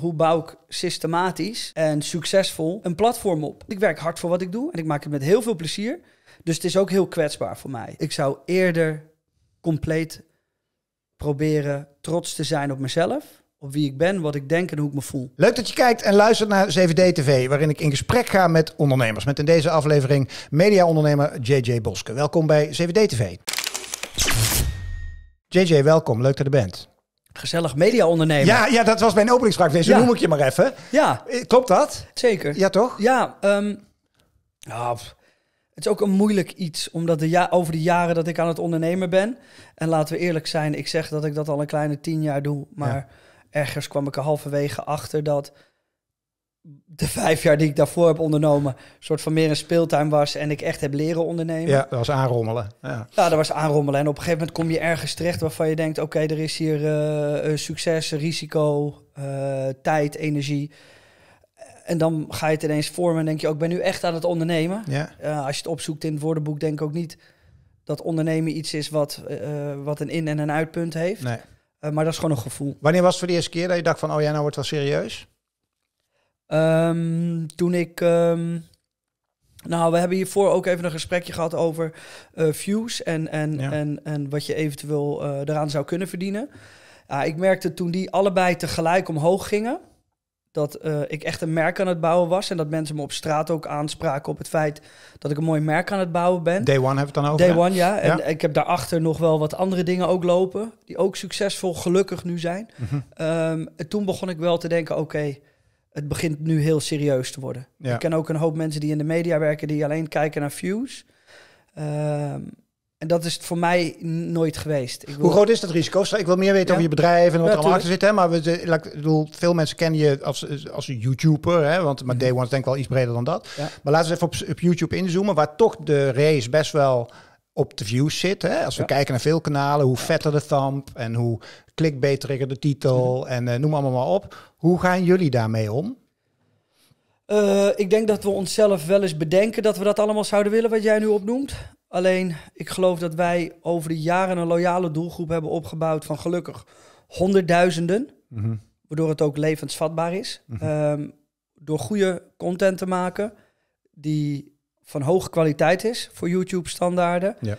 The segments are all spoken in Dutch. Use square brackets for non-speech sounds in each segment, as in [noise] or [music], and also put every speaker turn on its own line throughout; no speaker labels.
hoe bouw ik systematisch en succesvol een platform op? Ik werk hard voor wat ik doe en ik maak het met heel veel plezier. Dus het is ook heel kwetsbaar voor mij. Ik zou eerder compleet proberen trots te zijn op mezelf. Op wie ik ben, wat ik denk en hoe ik me voel.
Leuk dat je kijkt en luistert naar 7D TV, waarin ik in gesprek ga met ondernemers. Met in deze aflevering mediaondernemer JJ Boske. Welkom bij 7D TV. JJ, welkom. Leuk dat je er bent.
Gezellig media ondernemen. Ja, ja, dat was mijn openingsvraag.
dus noem ik je maar even.
Ja. Eh, klopt dat? Zeker. Ja, toch? Ja. Ehm, het is ook een moeilijk iets, omdat de ja over de jaren dat ik aan het ondernemen ben... en laten we eerlijk zijn, ik zeg dat ik dat al een kleine tien jaar doe... maar ergens kwam ik er halverwege achter dat de vijf jaar die ik daarvoor heb ondernomen, soort van meer een speeltuin was en ik echt heb leren ondernemen. Ja, dat was aanrommelen. Ja, ja dat was aanrommelen. En op een gegeven moment kom je ergens terecht waarvan je denkt, oké, er is hier eh, succes, risico, eh, tijd, energie. En dan ga je het ineens vormen en denk je, ook oh, ik ben nu echt aan het ondernemen. Ja. Eh, als je het opzoekt in het woordenboek, denk ik ook niet dat ondernemen iets is wat, wat een in- en een uitpunt heeft. Nee. maar dat is gewoon een gevoel. Wanneer was het voor de eerste keer dat je dacht van, oh ja, nou wordt het wel serieus? Ehm, toen ik. Ehm, nou, we hebben hiervoor ook even een gesprekje gehad over uh, views en, en, en, en wat je eventueel uh, eraan zou kunnen verdienen. ik merkte toen die allebei tegelijk omhoog gingen, dat eh, ik echt een merk aan het bouwen was. En dat mensen me op straat ook aanspraken op het feit dat ik een mooi merk aan het bouwen ben. Day One hebben het dan over. Day One, ja. En ik heb daarachter nog wel wat andere dingen ook lopen, die ook succesvol gelukkig nu zijn. Mhm. Ehm, en toen begon ik wel te denken, oké, het begint nu heel serieus te worden. Ik ken ook een hoop mensen die in de media werken, die alleen kijken naar views. Ehm, en dat is het voor mij nooit geweest. Hoe groot
is dat risico? Ik wil meer weten over je bedrijf en wat er allemaal achter zit. Hè? Maar we, ik bedoel, veel mensen kennen je als, als YouTuber. Hè? Want, maar mhm. Day One denk ik wel iets breder dan dat. Maar laten we even op, op YouTube inzoomen. Waar toch de race best wel op de views zit. Hè? Als we kijken naar veel kanalen, hoe vetter de thumb en hoe ik de titel mhm. en eh, noem allemaal maar op. Hoe gaan jullie daarmee om?
Eh, ik denk dat we onszelf wel eens bedenken dat we dat allemaal zouden willen, wat jij nu opnoemt. Alleen, ik geloof dat wij over de jaren een loyale doelgroep hebben opgebouwd van gelukkig honderdduizenden. Mhm. Waardoor het ook levensvatbaar is. Mhm. Ehm, door goede content te maken die van hoge kwaliteit is voor YouTube-standaarden. Ja.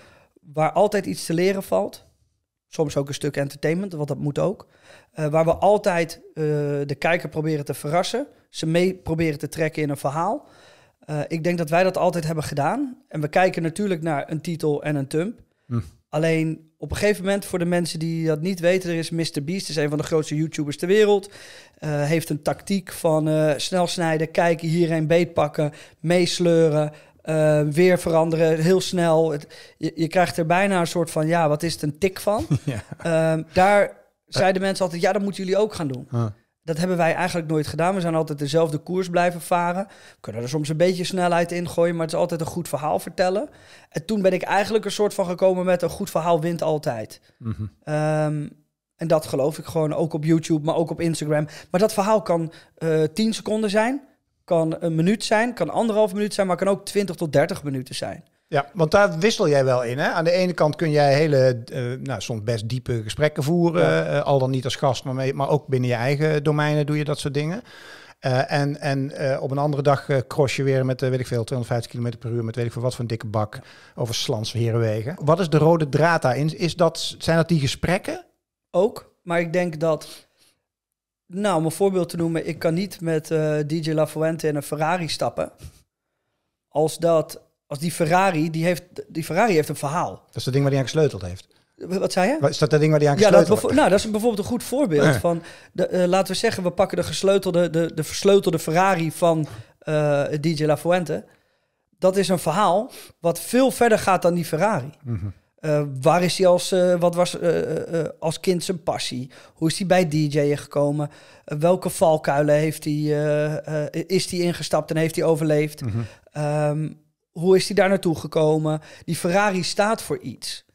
Waar altijd iets te leren valt. Soms ook een stuk entertainment, want dat moet ook. Eh, waar we altijd eh, de kijker proberen te verrassen. Ze mee proberen te trekken in een verhaal. Eh, ik denk dat wij dat altijd hebben gedaan. En we kijken natuurlijk naar een titel en een thumb. Hm. Alleen op een gegeven moment, voor de mensen die dat niet weten, er is Mr. Beast, is een van de grootste YouTubers ter wereld. heeft een tactiek van snel snijden, kijken, hierheen beetpakken, meesleuren, Ehm, weer veranderen, heel snel. je, je, krijgt er bijna een soort van, ja, wat is het, een tik van. [laughs] Ehm, daar zeiden mensen altijd, ja, dat moeten jullie ook gaan doen. Ah. Dat hebben wij eigenlijk nooit gedaan. We zijn altijd dezelfde koers blijven varen. We kunnen er soms een beetje snelheid in gooien, maar het is altijd een goed verhaal vertellen. En toen ben ik eigenlijk een soort van gekomen met een goed verhaal wint altijd. Mhm. Ehm, en dat geloof ik gewoon ook op YouTube, maar ook op Instagram. Maar dat verhaal kan uh, eh, 10 seconden zijn kan een minuut zijn, kan anderhalf minuut zijn, maar kan ook 20 tot 30 minuten zijn.
Ja, want daar wissel jij wel in. Hè? Aan de ene kant kun jij hele, eh, nou, soms best diepe gesprekken voeren. Eh, al dan niet als gast, maar, mee, maar ook binnen je eigen domeinen doe je dat soort dingen. Eh, en en op een andere dag cross je weer met, weet ik veel, 250 km per uur. Met weet ik veel wat voor een dikke bak over slans herenwegen. Wat is de rode draad daarin? Is dat, zijn dat die gesprekken?
Ook, maar ik denk dat nou, om een voorbeeld te noemen, ik kan niet met eh, DJ La Fuente in een Ferrari stappen. Als, dat, als die, Ferrari, die, heeft, die Ferrari heeft een verhaal. Dat is
het ding waar hij aan gesleuteld heeft.
Wat zei je?
Is dat dat ding waar die aan gesleuteld ja, dat, Nou,
dat is bijvoorbeeld een goed voorbeeld. Van eh, laten we zeggen, we pakken de, gesleutelde, de, de versleutelde Ferrari van eh, DJ La Fuente. Dat is een verhaal wat veel verder gaat dan die Ferrari. Mm eh, waar is hij als, eh, wat was eh, als kind zijn passie? Hoe is hij bij DJ'en gekomen? welke valkuilen heeft hij, is hij ingestapt en heeft hij overleefd? Mhm. Ehm, hoe is hij daar naartoe gekomen? Die Ferrari staat voor iets.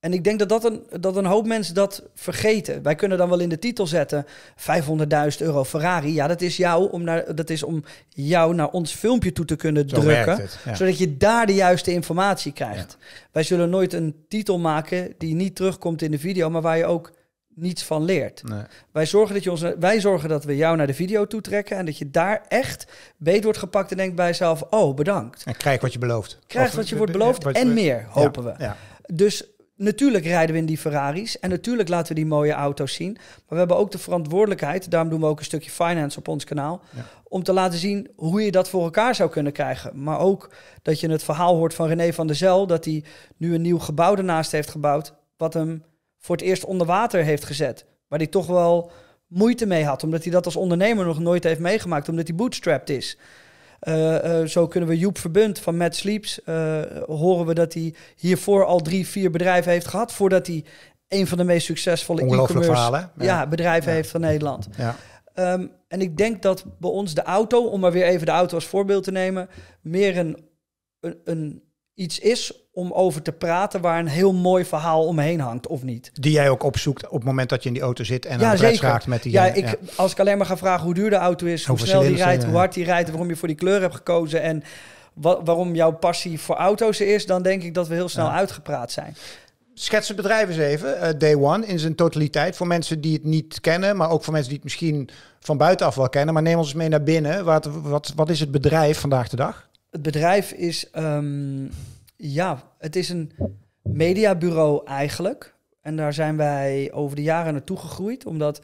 En ik denk dat, dat, een, dat een hoop mensen dat vergeten. Wij kunnen dan wel in de titel zetten 500.000 euro Ferrari. Ja, dat is, jou om naar, dat is om jou naar ons filmpje toe te kunnen drukken. Zodat je daar de juiste informatie krijgt. Wij zullen nooit een titel maken die niet terugkomt in de video, maar waar je ook niets van leert. Nee. Wij, zorgen dat je ons, wij zorgen dat we jou naar de video toe trekken en dat je daar echt beet wordt gepakt en denkt bij jezelf, oh bedankt.
En krijg wat je belooft.
Krijg wat je wordt beloofd en meer, hopen we. Dus Natuurlijk rijden we in die Ferraris en natuurlijk laten we die mooie auto's zien. Maar we hebben ook de verantwoordelijkheid, daarom doen we ook een stukje finance op ons kanaal, om te laten zien hoe je dat voor elkaar zou kunnen krijgen. Maar ook dat je het verhaal hoort van René van der Zel, dat hij nu een nieuw gebouw ernaast heeft gebouwd, wat hem voor het eerst onder water heeft gezet. Waar hij toch wel moeite mee had, omdat hij dat als ondernemer nog nooit heeft meegemaakt, omdat hij bootstrapped is. Eh, eh, zo kunnen we Joep Verbund van Matt Sleeps eh, horen we dat hij hiervoor al drie, vier bedrijven heeft gehad voordat hij een van de meest succesvolle e-commerce ja. bedrijven heeft van Nederland. Ja. Ehm, en ik denk dat bij ons de auto, om maar weer even de auto als voorbeeld te nemen, meer een, een, een iets is om over te praten waar een heel mooi verhaal omheen hangt, of niet?
Die jij ook opzoekt op het moment dat je in die auto zit en ja, aan raakt met die... Ja, eh, ik, ja,
als ik alleen maar ga vragen hoe duur de auto is, hoe, snel die rijdt, eh, hoe hard die rijdt, waarom je voor die kleur hebt gekozen en wat waarom jouw passie voor auto's is, dan denk ik dat we heel snel uitgepraat zijn. Schets het bedrijf eens even,
eh, Day One, in zijn totaliteit. Voor mensen die het niet kennen, maar ook voor mensen die het misschien van buitenaf wel
kennen. Maar neem ons mee naar
binnen. Wat, wat, wat is het bedrijf vandaag de dag?
Het bedrijf is ehm, ja, het is een mediabureau eigenlijk. En daar zijn wij over de jaren naartoe gegroeid. Omdat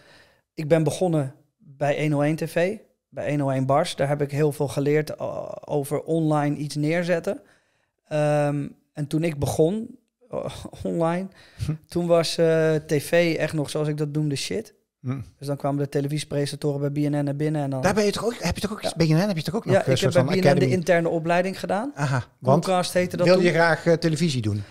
ik ben begonnen bij 101 TV, bij 101 Bars. Daar heb ik heel veel geleerd eh, over online iets neerzetten. Ehm, en toen ik begon, eh, [laughs] online. Hm. toen was eh, tv echt nog, zoals ik dat noemde, shit. Hm. Dus dan kwamen de televisiepresentatoren bij BNN naar binnen. En dan... Daar ben je toch ook, heb je toch ook BNN heb je toch ook nog ja, eh, ik heb bij BNN academy. de interne opleiding gedaan. Aha,
want dat wil je graag eh, televisie doen?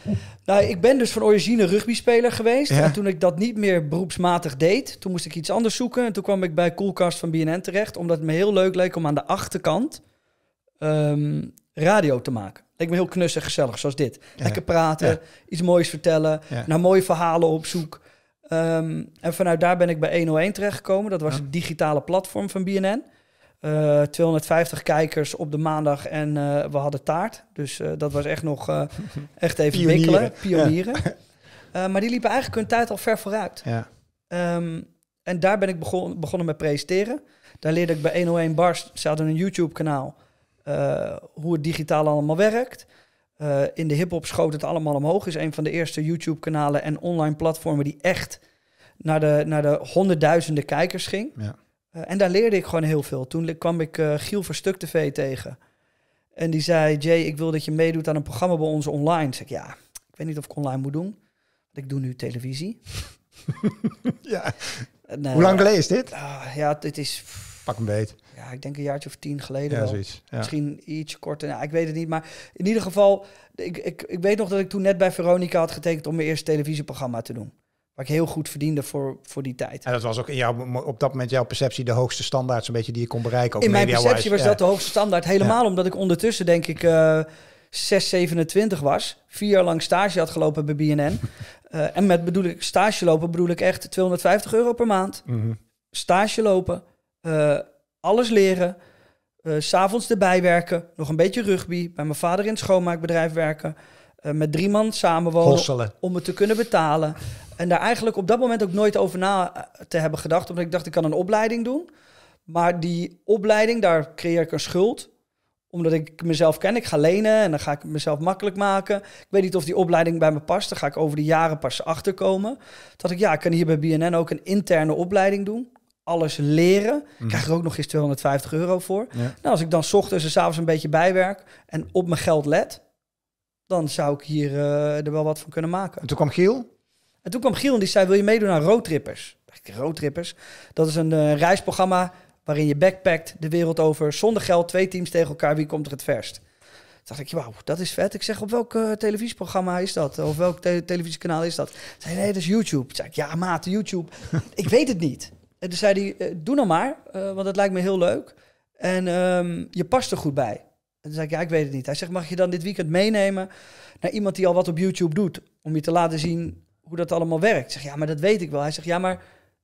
Nou, ik ben dus van origine rugbyspeler geweest. En toen ik dat niet meer beroepsmatig deed, toen moest ik iets anders zoeken. En toen kwam ik bij Coolcast van BNN terecht, omdat het me heel leuk leek om aan de achterkant ehm, radio te maken. Leek me heel knus en gezellig, zoals dit. Lekker praten, iets moois vertellen, naar mooie verhalen op zoek. Ehm, en vanuit daar ben ik bij 101 terechtgekomen. Dat was het digitale platform van BNN. 250 eh, kijkers op de maandag en eh, we hadden taart. Dus eh, dat was echt nog [laughs] echt even wikkelen, pionieren. maar die liepen eigenlijk hun tijd al ver vooruit. Ja. Ehm, en daar ben ik begonnen met presenteren. Daar leerde ik bij 101 Bars, ze hadden een YouTube-kanaal, hoe het digitaal allemaal werkt. Eh, in de hip-hop schoot het allemaal omhoog. Is een van de eerste YouTube-kanalen en online platformen die echt naar de, naar de honderdduizenden kijkers ging. Ja. Eh, en daar leerde ik gewoon heel veel. Toen kwam ik uh, Giel Verstuk TV tegen. En die zei: Jay, ik wil dat je meedoet aan een programma bij ons online. Zeg ik ja, ik weet niet of ik online moet doen. ik doe nu televisie. [laughs] ja. Hoe lang geleden is dit? Ah, ja, dit is Pak een beet. Ja, ik denk een jaartje of tien geleden. Ja, zoiets, ja. Misschien iets korter. Nou, ik weet het niet. Maar in ieder geval, ik, ik, ik weet nog dat ik toen net bij Veronica had getekend om mijn eerste televisieprogramma te doen. Waar ik heel goed verdiende voor, voor die tijd. En dat was ook
in jouw, op dat moment jouw perceptie de hoogste standaard, zo'n beetje die je kon bereiken. in mijn perceptie was dat de
hoogste standaard. Helemaal omdat ik ondertussen denk ik uh, eh, 6, was. Vier jaar lang stage had gelopen bij BNN. [laughs] Eh, en met bedoel ik stage lopen bedoel ik echt 250 euro per maand. Mhm. Stage lopen eh, alles leren. Uh, S'avonds erbij werken. Nog een beetje rugby. Bij mijn vader in het schoonmaakbedrijf werken. Eh, met drie man samenwonen. Om het te kunnen betalen. En daar eigenlijk op dat moment ook nooit over na te hebben gedacht. Omdat ik dacht, ik kan een opleiding doen. Maar die opleiding, daar creëer ik een schuld omdat ik mezelf ken, ik ga lenen en dan ga ik mezelf makkelijk maken. Ik weet niet of die opleiding bij me past, daar ga ik over de jaren pas achterkomen. Dat ik, ja, ik kan hier bij BNN ook een interne opleiding doen alles leren. Mhm. Krijg er ook nog eens 250 euro voor. Nou, als ik dan ochtends en s avonds een beetje bijwerk en op mijn geld let, dan zou ik hier uh, er wel wat van kunnen maken. En toen kwam Giel? En toen kwam Giel en die zei, wil je meedoen aan Roadtrippers? Roadtrippers, dat is een eh, reisprogramma waarin je backpackt de wereld over zonder geld, twee teams tegen elkaar, wie komt er het verst? dacht ik, wauw, dat is vet. Ik zeg, op welk eh, televisieprogramma is dat? Of welk televisiekanaal is dat? Zei, nee, dat is YouTube. Zeg: zei ik, ja maat, YouTube. [laughs] ik weet het niet. En toen zei hij, eh, doe nou maar, eh, want dat lijkt me heel leuk. En ehm, je past er goed bij. En zei ik, ja, ik weet het niet. Hij zegt, mag je dan dit weekend meenemen naar iemand die al wat op YouTube doet? Om je te laten zien hoe dat allemaal werkt. Ik zeg, ja, maar dat weet ik wel. Hij zegt, ja, maar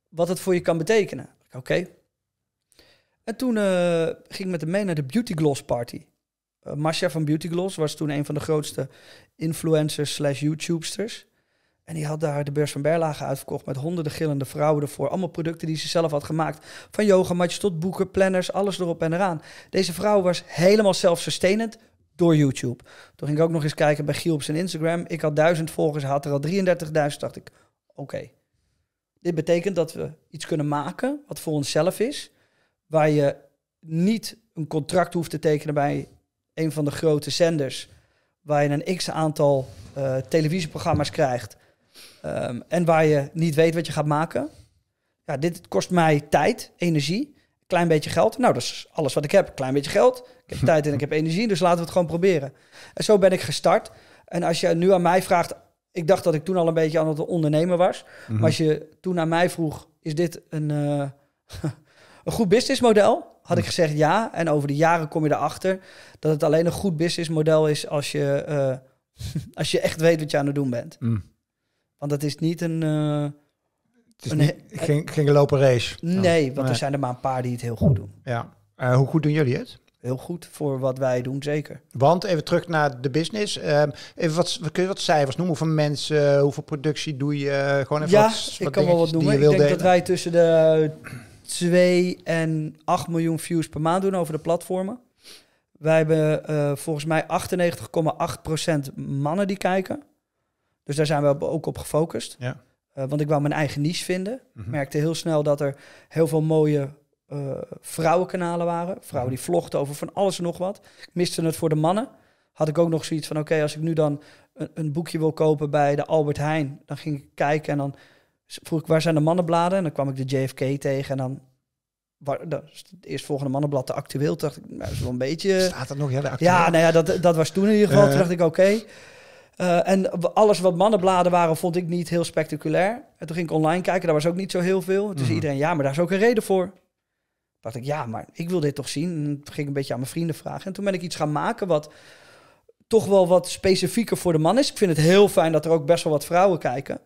wat het voor je kan betekenen. Oké. En toen eh, ging ik met hem mee naar de Beauty Gloss Party. Uh, van Beauty Gloss was toen een van de grootste influencers slash YouTubesters. En die had daar de beurs van Berlage uitverkocht met honderden gillende vrouwen ervoor. Allemaal producten die ze zelf had gemaakt. Van yogamatjes tot boeken, planners, alles erop en eraan. Deze vrouw was helemaal zelfsustainend door YouTube. Toen ging ik ook nog eens kijken bij Giel op zijn Instagram. Ik had duizend volgers, had er al 33.000. dacht ik, oké. Dit betekent dat we iets kunnen maken wat voor onszelf is. Waar je niet een contract hoeft te tekenen bij een van de grote zenders. Waar je een x aantal eh, televisieprogramma's krijgt Ehm, en waar je niet weet wat je gaat maken. Ja, dit kost mij tijd, energie, een klein beetje geld. Nou, dat is alles wat ik heb. Klein beetje geld, ik heb [laughs] tijd en ik heb energie, dus laten we het gewoon proberen. En zo ben ik gestart. En als je nu aan mij vraagt, ik dacht dat ik toen al een beetje aan het ondernemen was. Maar mhm. als je toen aan mij vroeg, is dit een, uh, [laughs] een goed businessmodel? Had ik mhm. gezegd ja. En over de jaren kom je erachter dat het alleen een goed businessmodel is als je, eh, [laughs] als je echt weet wat je aan het doen bent. Mm. Want dat is niet een... Uh, het is een, geen, geen gelopen race. Nee, want er zijn er maar een paar die het heel goed doen.
Ja. Eh, hoe goed doen jullie het?
Heel goed voor wat wij doen, zeker.
Want even terug naar de business. Ehm, even wat, kun je wat cijfers noemen? Hoeveel mensen, hoeveel productie doe je? Gewoon even ja, wat, ik kan wel wat noemen. Ik denk dat
wij tussen de 2 en 8 miljoen views per maand doen over de platformen. Wij hebben eh, volgens mij 98,8% mannen die kijken. Dus daar zijn we ook op gefocust. Ja. Eh, want ik wou mijn eigen niche vinden. Mhm. Merkte heel snel dat er heel veel mooie uh, vrouwenkanalen waren. Vrouwen mhm. die vlogden over van alles en nog wat. Ik miste het voor de mannen. Had ik ook nog zoiets van: oké, als ik nu dan een, een, boekje wil kopen bij de Albert Heijn, dan ging ik kijken en dan vroeg ik waar zijn de mannenbladen. En dan kwam ik de JFK tegen en dan. Waar, de, eerstvolgende mannenblad, de actueel, dacht ik, nou, is wel een beetje... Staat dat nog? Ja, actueel. Ja, nou ja, dat, dat was toen in ieder geval. toen dacht ik, oké. Eh, en alles wat mannenbladen waren, vond ik niet heel spectaculair. En toen ging ik online kijken, daar was ook niet zo heel veel. Dus iedereen, ja, maar daar is ook een reden voor. Dacht ik, ja, maar ik wil dit toch zien. En toen ging ik een beetje aan mijn vrienden vragen. En toen ben ik iets gaan maken wat toch wel wat specifieker voor de man is. Ik vind het heel fijn dat er ook best wel wat vrouwen kijken.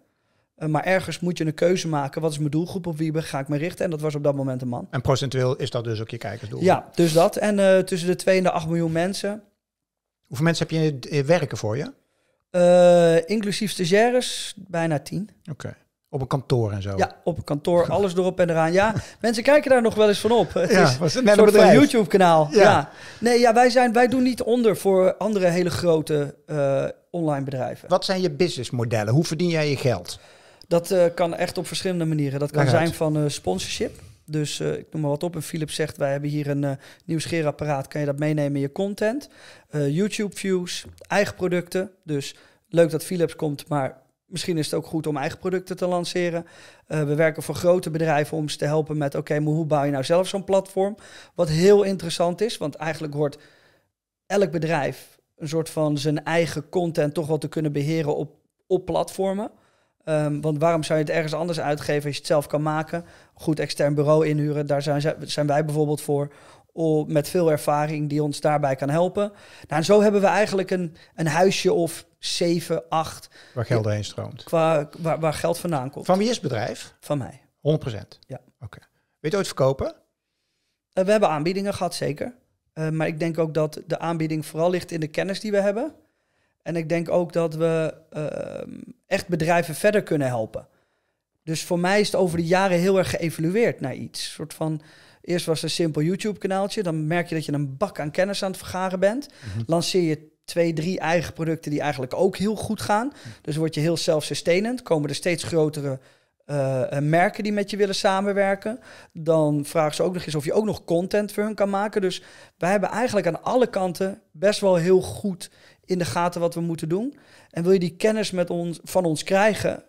Eh, maar ergens moet je een keuze maken. Wat is mijn doelgroep? Op wie ga ik me richten? En dat was op dat moment een man.
En procentueel is dat dus ook je kijkersdoel? Ja,
dus dat. En eh, tussen de 2 en de 8 miljoen mensen. Hoeveel mensen heb je werken voor je? Eh, inclusief stagiaires, bijna tien. Oké.
Op een kantoor en zo. Ja,
op een kantoor, alles erop en eraan. Ja, [laughs] mensen kijken daar nog wel eens van op. Het ja, is was een soort van YouTube-kanaal. Ja. Nee, ja, wij, zijn, wij doen niet onder voor andere hele grote eh, online bedrijven. Wat zijn je businessmodellen? Hoe verdien jij je geld? Dat eh, kan echt op verschillende manieren. Dat kan zijn van sponsorship. Dus eh, ik noem maar wat op. En Philips zegt, wij hebben hier een eh, nieuw scheerapparaat. Kan je dat meenemen in je content? Eh, YouTube views, eigen producten. Dus leuk dat Philips komt, maar misschien is het ook goed om eigen producten te lanceren. we werken voor grote bedrijven om ze te helpen met... oké, maar hoe bouw je nou zelf zo'n platform? Wat heel interessant is, want eigenlijk hoort elk bedrijf... een soort van zijn eigen content toch wel te kunnen beheren op, op platformen... Ehm, want waarom zou je het ergens anders uitgeven als je het zelf kan maken? goed extern bureau inhuren. Daar zijn, zijn wij bijvoorbeeld voor. Om, met veel ervaring die ons daarbij kan helpen. Nou, en zo hebben we eigenlijk een, een huisje of 7, 8.
Waar geld heen stroomt.
waar, geld vandaan komt. Van wie is het bedrijf? Van mij.
100%?
Ja. Oké. Weet je ooit verkopen? Eh, we hebben aanbiedingen gehad, zeker. Eh, maar ik denk ook dat de aanbieding vooral ligt in de kennis die we hebben. En ik denk ook dat we ehm, echt bedrijven verder kunnen helpen. Dus voor mij is het over de jaren heel erg geëvolueerd naar iets. Een soort van, eerst was het een simpel YouTube-kanaaltje. Dan merk je dat je een bak aan kennis aan het vergaren bent. Mhm. Lanceer je twee, drie eigen producten die eigenlijk ook heel goed gaan. Mhm. Dus word je heel zelfsustainend. Komen er steeds grotere eh, eh, merken die met je willen samenwerken. Dan vragen ze ook nog eens of je ook nog content voor hun kan maken. Dus wij hebben eigenlijk aan alle kanten best wel heel goed in de gaten wat we moeten doen. En wil je die kennis met ons, van ons krijgen,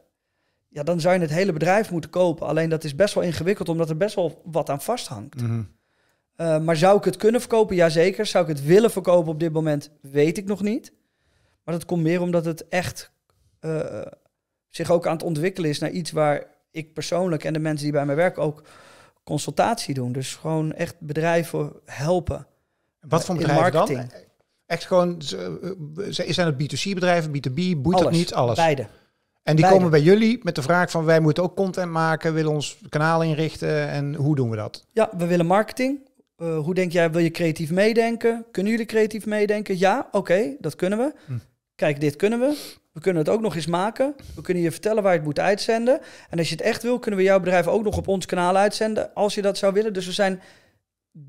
ja, dan zou je het hele bedrijf moeten kopen. Alleen dat is best wel ingewikkeld, omdat er best wel wat aan vasthangt. Mm maar zou ik het kunnen verkopen? Jazeker. Zou ik het willen verkopen op dit moment? Weet ik nog niet. Maar dat komt meer omdat het echt eh, zich ook aan het ontwikkelen is naar iets waar ik persoonlijk en de mensen die bij mij werken ook consultatie doen. Dus gewoon echt bedrijven helpen.
Wat voor bedrijven dan? Echt gewoon, eh, zijn het B2C bedrijven, B2B, boeit dat niet? Alles. Beide. En die komen bij jullie met de vraag van wij
moeten ook content maken, willen ons kanaal inrichten en hoe doen we dat? Ja, we willen marketing. Eh, hoe denk jij, wil je creatief meedenken? Kunnen jullie creatief meedenken? Ja, oké, dat kunnen we. Hm. Kijk, dit kunnen we. We kunnen het ook nog eens maken. We kunnen je vertellen waar je het moet uitzenden. En als je het echt wil, kunnen we jouw bedrijf ook nog op ons kanaal uitzenden, als je dat zou willen. Dus we zijn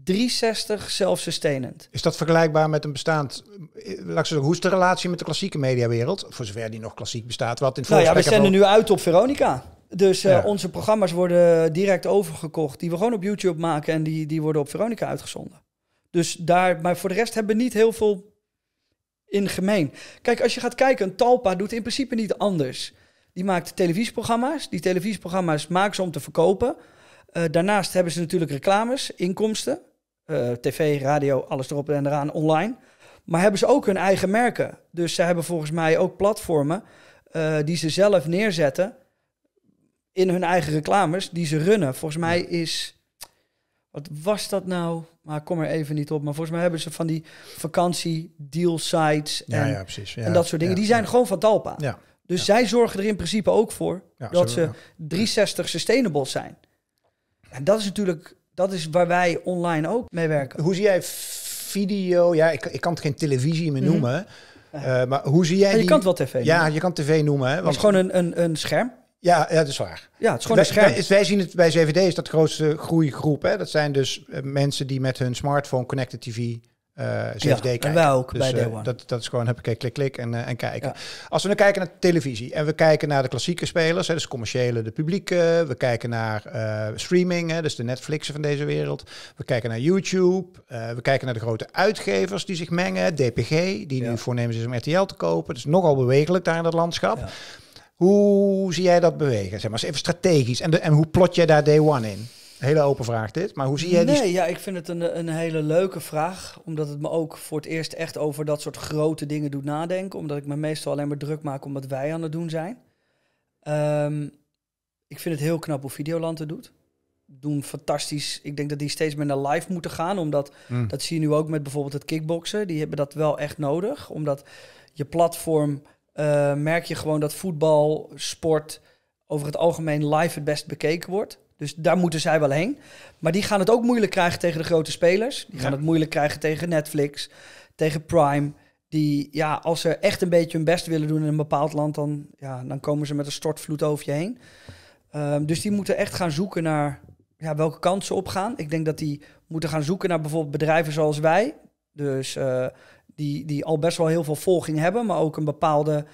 360 zelfsustainend.
Is dat vergelijkbaar met een bestaand... Eh, laat hoe is de relatie met de klassieke mediawereld? Voor zover die nog klassiek bestaat. Wat in nou ja, we zenden nu
uit op Veronica. Dus eh, onze programma's worden direct overgekocht. Die we gewoon op YouTube maken en die, die worden op Veronica uitgezonden. Dus daar, maar voor de rest hebben we niet heel veel in gemeen. Kijk, als je gaat kijken, een Talpa doet in principe niet anders. Die maakt televisieprogramma's. Die televisieprogramma's maken ze om te verkopen. Eh, daarnaast hebben ze natuurlijk reclames, inkomsten. Eh, TV, radio, alles erop en eraan, online. Maar hebben ze ook hun eigen merken. Dus ze hebben volgens mij ook platformen eh, die ze zelf neerzetten in hun eigen reclames, die ze runnen. Volgens mij is... Wat was dat nou? Maar kom er even niet op. Maar volgens mij hebben ze van die vakantiedeal sites en, en dat soort dingen. die zijn gewoon van Talpa. Dus zij zorgen er in principe ook voor dat ze 360 sustainable zijn. En dat is natuurlijk, dat is waar wij online ook mee werken. Hoe zie jij video? Ja, ik, ik kan het geen televisie meer mhm. noemen.
Eh, maar hoe zie jij. je kan het wel tv. Ja, je kan tv noemen. Hè, want... Het is gewoon een, een, een scherm. Ja, ja, dat is
waar. Ja, het is gewoon wij, een scherm.
Wij, zien het bij CVD is dat grootste groeigroep. Hè? Dat zijn dus eh, mensen die met hun smartphone connected TV uh, ja, kijken. ook dus, bij eh, Dat, dat is gewoon, heb ik eh, klik, klik en, en kijken. Als we nu kijken naar televisie en we kijken naar de klassieke spelers, hè, dus commerciële, de publieke. We kijken naar streaming, hè, dus de Netflixen van deze wereld. We kijken naar YouTube. we kijken naar de grote uitgevers die zich mengen. DPG, die nu voornemens is om RTL te kopen. Dus nogal bewegelijk daar in dat landschap. Hoe zie jij dat bewegen? Zeg maar even strategisch. En, de, en hoe plot jij daar day one in? Hele open vraag dit, maar hoe zie jij die... Nee, ja, ik
vind het een, een hele leuke vraag, omdat het me ook voor het eerst echt over dat soort grote dingen doet nadenken, omdat ik me meestal alleen maar druk maak om wat wij aan het doen zijn. Ehm, ik vind het heel knap hoe Videoland het doet. Doen fantastisch. Ik denk dat die steeds meer naar live moeten gaan, omdat hmm. dat zie je nu ook met bijvoorbeeld het kickboksen. Die hebben dat wel echt nodig, omdat je platform eh, merk je gewoon dat voetbal, sport over het algemeen live het best bekeken wordt. Dus daar moeten zij wel heen. Maar die gaan het ook moeilijk krijgen tegen de grote spelers. Die gaan het moeilijk krijgen tegen Netflix, tegen Prime. Die, ja, als ze echt een beetje hun best willen doen in een bepaald land, dan, ja, dan komen ze met een stortvloed over je heen. Ehm, dus die moeten echt gaan zoeken naar ja, welke kansen ze op gaan. Ik denk dat die moeten gaan zoeken naar bijvoorbeeld bedrijven zoals wij. Dus eh, die, die al best wel heel veel volging hebben, maar ook een bepaalde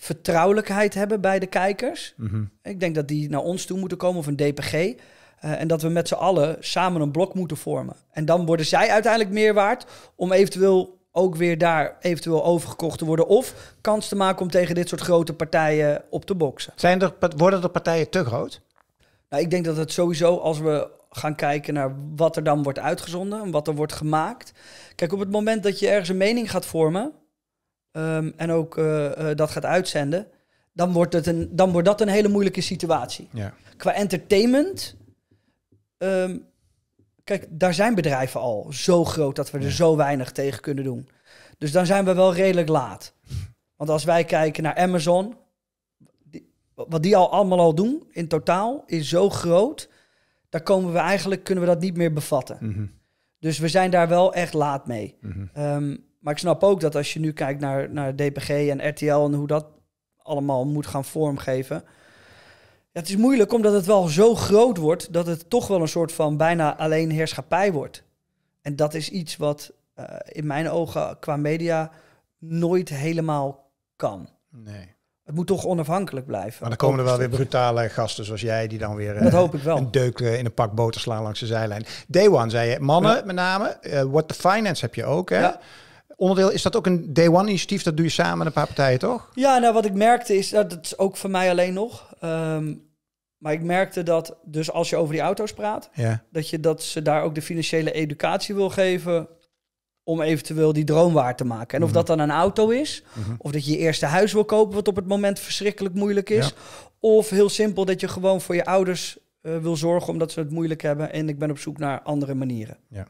vertrouwelijkheid hebben bij de kijkers. Mhm. Ik denk dat die naar ons toe moeten komen of een DPG. Eh, en dat we met z'n allen samen een blok moeten vormen. En dan worden zij uiteindelijk meer waard om eventueel ook weer daar eventueel overgekocht te worden. Of kans te maken om tegen dit soort grote partijen op te boksen. Zijn er, worden de partijen te groot? Nou, ik denk dat het sowieso als we gaan kijken naar wat er dan wordt uitgezonden en wat er wordt gemaakt. Kijk, op het moment dat je ergens een mening gaat vormen, Ehm, en ook eh, eh, dat gaat uitzenden, dan wordt, het een, dan wordt dat een hele moeilijke situatie. Ja. Qua entertainment, ehm, kijk, daar zijn bedrijven al zo groot dat we er zo weinig tegen kunnen doen. Dus dan zijn we wel redelijk laat. Want als wij kijken naar Amazon, wat die al allemaal al doen in totaal is zo groot, daar komen we eigenlijk kunnen we dat niet meer bevatten. Mhm. Dus we zijn daar wel echt laat mee. Mm maar ik snap ook dat als je nu kijkt naar, naar DPG en RTL en hoe dat allemaal moet gaan vormgeven. Ja, het is moeilijk omdat het wel zo groot wordt dat het toch wel een soort van bijna alleen heerschappij wordt. En dat is iets wat eh, in mijn ogen qua media nooit helemaal kan. Nee. Het moet toch onafhankelijk blijven. Maar dan komen er wel weer
brutale gasten zoals jij die dan weer dat eh, hoop ik wel. een deuk eh, in een pak boter slaan langs de zijlijn. Day One zei je, mannen met name, uh, What the Finance heb je ook hè? Ja onderdeel. Is dat ook een day one initiatief? Dat doe je samen met een paar partijen, toch?
Ja, nou wat ik merkte is, nou, dat is ook voor mij alleen nog. Ehm, maar ik merkte dat, dus als je over die auto's praat, ja. dat, je, dat ze daar ook de financiële educatie wil geven om eventueel die droom waar te maken. En of mhm. dat dan een auto is, mhm. of dat je je eerste huis wil kopen, wat op het moment verschrikkelijk moeilijk is. Of heel simpel dat je gewoon voor je ouders eh, wil zorgen omdat ze het moeilijk hebben en ik ben op zoek naar andere manieren. Ja.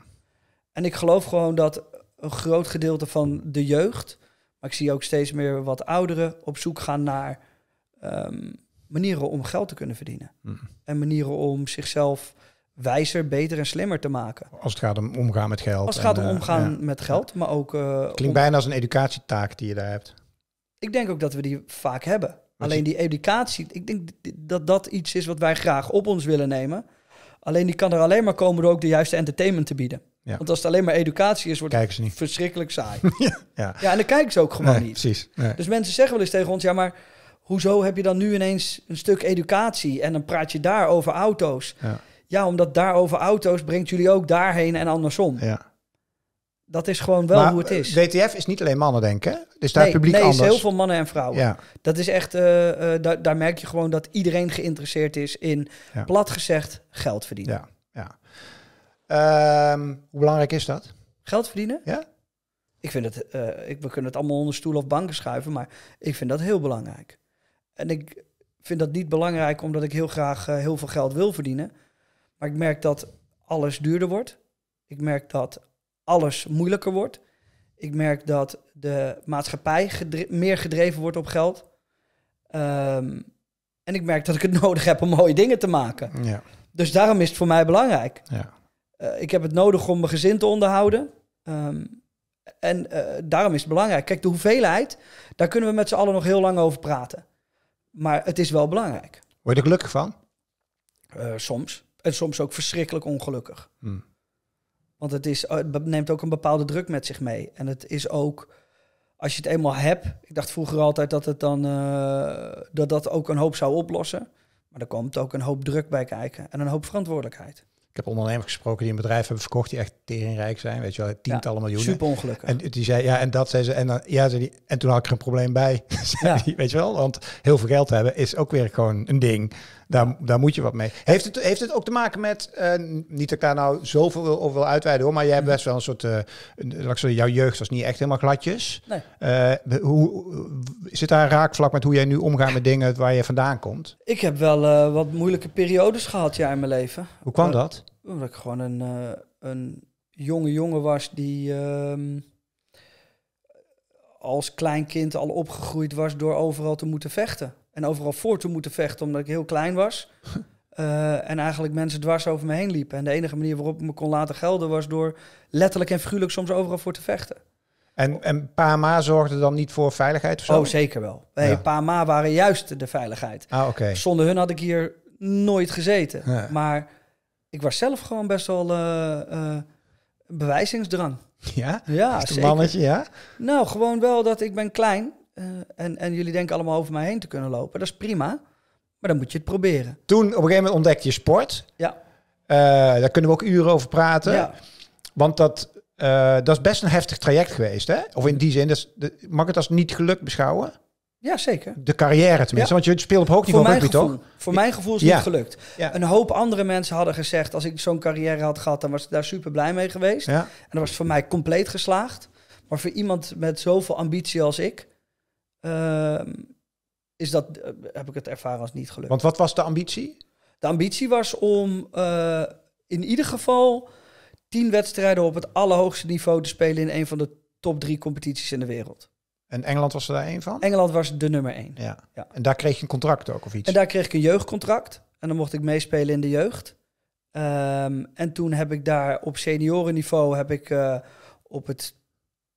En ik geloof gewoon dat een groot gedeelte van de jeugd. Maar ik zie ook steeds meer wat ouderen op zoek gaan naar ehm, manieren om geld te kunnen verdienen. Hmm. En manieren om zichzelf wijzer, beter en slimmer te maken. Als het
gaat om omgaan met geld. Als het gaat om eh, omgaan
met geld, maar ook... Eh, Klinkt bijna
als een educatietaak die je daar
hebt. Ik denk ook dat we die vaak hebben. Alleen die educatie, ik denk dat dat iets is wat wij graag op ons willen nemen. Alleen die kan er alleen maar komen door ook de juiste entertainment te bieden. Want als het alleen maar educatie is, wordt het verschrikkelijk saai. [laughs] ja. ja. en dan kijken ze ook gewoon niet. Precies. Dus mensen zeggen wel eens tegen ons, ja, maar hoezo heb je dan nu ineens een stuk educatie en dan praat je daar over auto's? Ja, ja omdat daar over auto's brengt jullie ook daarheen en andersom. Ja. Dat is gewoon wel hoe het is. WTF is niet alleen
mannen, denken. Dus daar publiek anders. Nee, is heel veel mannen en vrouwen. Ja.
Dat is echt, eh, eh, daar merk je gewoon dat iedereen geïnteresseerd is in, plat gezegd, geld verdienen. Ja. Ehm, hoe belangrijk is dat? Geld verdienen? Ja. Ik vind het, eh, ik, we kunnen het allemaal onder stoel of banken schuiven, maar ik vind dat heel belangrijk. En ik vind dat niet belangrijk omdat ik heel graag eh, heel veel geld wil verdienen. Maar ik merk dat alles duurder wordt. Ik merk dat alles moeilijker wordt. Ik merk dat de maatschappij meer gedreven wordt op geld. Ehm, en ik merk dat ik het [laughs] nodig heb om mooie dingen te maken. Ja. Dus daarom is het voor mij belangrijk. Ja. Eh, ik heb het nodig om mijn gezin te onderhouden. Ehm, en eh, daarom is het belangrijk. Kijk, de hoeveelheid, daar kunnen we met z'n allen nog heel lang over praten. Maar het is wel belangrijk. Word je er gelukkig van? Eh, soms. En soms ook verschrikkelijk ongelukkig. Hmm. Want het, is, neemt ook een bepaalde druk met zich mee. En het is ook, als je het eenmaal hebt... Ik dacht vroeger altijd dat het dan, dat, dat ook een hoop zou oplossen. Maar er komt ook een hoop druk bij kijken en een hoop verantwoordelijkheid.
Ik heb ondernemers gesproken die een bedrijf hebben verkocht die echt teringrijk zijn, weet je wel, tientallen miljoenen. Super ongelukkig. En die zei ja, en dat zei ze en dan, ja, zei die, en toen had ik er een probleem bij, [laughs] weet je wel, want heel veel geld hebben is ook weer gewoon een ding daar, daar moet je wat mee. Heeft het, heeft het ook te maken met, eh, niet dat ik daar nou zoveel wil, over wil uitweiden hoor, maar jij hebt mm-hmm. best wel een soort, eh, laat ik jouw jeugd was niet echt helemaal gladjes. Nee. Eh, hoe, zit daar een raakvlak met hoe jij nu omgaat met dingen waar je vandaan komt?
Ik heb wel wat moeilijke periodes gehad ja, in mijn leven. Hoe kwam dat? Omdat ik gewoon een, een jonge jongen was die ehm, als kleinkind al opgegroeid was door overal te moeten vechten en overal voor te moeten vechten omdat ik heel klein was. [laughs] Eh, en eigenlijk mensen dwars over me heen liepen. En de enige manier waarop ik me kon laten gelden was door letterlijk en figuurlijk soms overal voor te vechten. En, en pa zorgde dan niet voor veiligheid? Of zo? Oh, zeker wel. Nee, ja. waren juist de veiligheid. Ah, Zonder hun had ik hier nooit gezeten. Maar ik was zelf gewoon best wel uh, bewijzingsdrang.
Ja? Ja, zeker. mannetje, ja?
Nou, gewoon wel dat ik ben klein. Eh, en, en jullie denken allemaal over mij heen te kunnen lopen. Dat is prima, maar dan moet je het proberen. Toen op een gegeven moment ontdekte je sport. Ja. Eh, daar kunnen we ook uren over praten. Ja.
Want dat, eh, dat is best een heftig traject geweest. Hè? Of in die zin, dat mag ik het als niet gelukt beschouwen?
Ja, zeker. De
carrière tenminste, want je speelt op hoog niveau rugby, toch?
Voor mijn gevoel is het niet gelukt. Ja. Een hoop andere mensen hadden gezegd... als ik zo'n carrière had gehad, dan was ik daar super blij mee geweest. En dat was voor mij compleet geslaagd. Maar voor iemand met zoveel ambitie als ik... Ehm, is dat, eh, heb ik het ervaren als niet gelukt. Want wat was de ambitie? De ambitie was om eh, in ieder geval tien wedstrijden op het allerhoogste niveau te spelen in een van de top drie competities in de wereld. En Engeland was er daar één van? Engeland was de nummer één. Ja. ja.
En daar kreeg je een contract ook of iets? En
daar kreeg ik een jeugdcontract. En dan mocht ik meespelen in de jeugd. Ehm, en toen heb ik daar op seniorenniveau heb ik eh, op het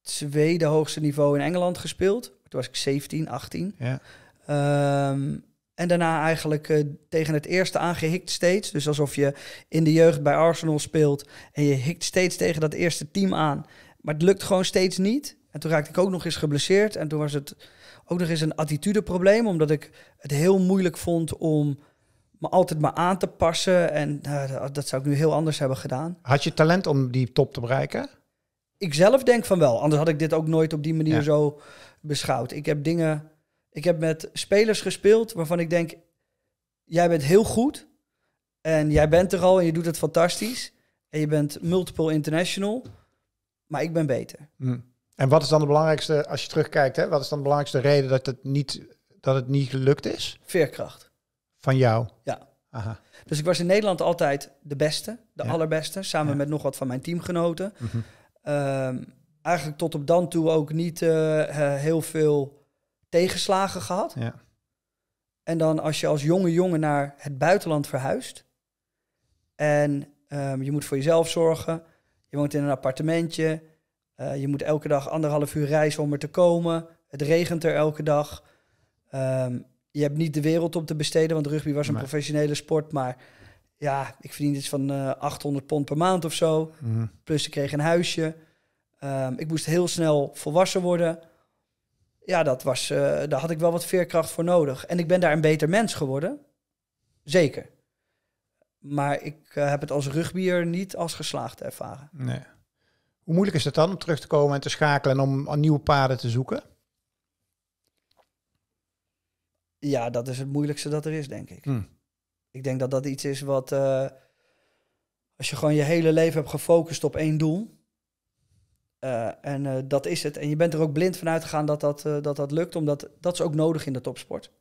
tweede hoogste niveau in Engeland gespeeld. Toen was ik 17, 18. Ja. Ehm, en daarna eigenlijk eh, tegen het eerste aangehikt steeds. Dus alsof je in de jeugd bij Arsenal speelt en je hikt steeds tegen dat eerste team aan. Maar het lukt gewoon steeds niet. En toen raakte ik ook nog eens geblesseerd. En toen was het ook nog eens een attitudeprobleem, omdat ik het heel moeilijk vond om me altijd maar aan te passen. En eh, dat zou ik nu heel anders hebben gedaan. Had je
talent om die
top te bereiken? ik zelf denk van wel. Anders had ik dit ook nooit op die manier zo beschouwd. Ik heb dingen. Ik heb met spelers gespeeld waarvan ik denk. Jij bent heel goed. En jij bent er al en je doet het fantastisch. En je bent multiple international. Maar ik ben beter. Hm. En wat is dan de belangrijkste, als je terugkijkt, hè, wat is
dan de belangrijkste reden dat het niet, dat het niet gelukt is? Veerkracht. Van jou?
Ja. Aha. Dus ik was in Nederland altijd de beste, de allerbeste, samen met nog wat van mijn teamgenoten. Mhm. Ehm, eigenlijk tot op dan toe ook niet eh, eh, heel veel tegenslagen gehad. Ja. En dan als je als jonge jongen naar het buitenland verhuist. En ehm, je moet voor jezelf zorgen. Je woont in een appartementje. Eh, je moet elke dag anderhalf uur reizen om er te komen. Het regent er elke dag. Ehm, je hebt niet de wereld om te besteden, want rugby was een professionele sport. Maar ja, ik verdiende iets van 800 eh, pond per maand of zo. Mhm. Plus ik kreeg een huisje. Ehm, ik moest heel snel volwassen worden. Ja, dat was, uh, daar had ik wel wat veerkracht voor nodig. En ik ben daar een beter mens geworden. Zeker. Maar ik eh, heb het als rugbier niet als geslaagd ervaren. Nee.
Hoe moeilijk is het dan om terug te komen en te schakelen en om nieuwe paden te zoeken?
Ja, dat is het moeilijkste dat er is, denk ik. Hmm. Ik denk dat dat iets is wat, eh, als je gewoon je hele leven hebt gefocust op één doel, eh, en eh, dat is het. En je bent er ook blind van uitgegaan dat dat, dat, dat lukt, omdat dat is ook nodig in de topsport.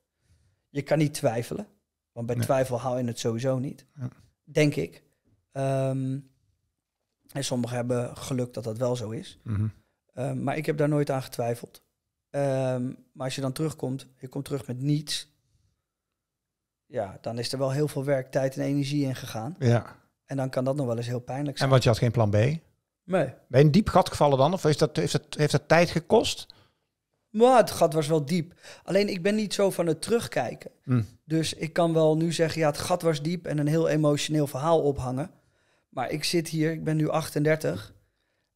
Je kan niet twijfelen, want bij twijfel haal je het sowieso niet, ja. denk ik. Ehm, en sommigen hebben geluk dat dat wel zo is. Mhm. Ehm, maar ik heb daar nooit aan getwijfeld. Ehm, maar als je dan terugkomt, je komt terug met niets, ja, dan is er wel heel veel werktijd en energie in gegaan. Ja. En dan kan dat nog wel eens heel pijnlijk zijn. En want je had geen plan B? Nee. Ben
je een diep gat gevallen dan? Of is dat, heeft,
dat, heeft dat tijd gekost? Maar het gat was wel diep. Alleen ik ben niet zo van het terugkijken. Hm. Dus ik kan wel nu zeggen, ja, het gat was diep en een heel emotioneel verhaal ophangen. Maar ik zit hier, ik ben nu 38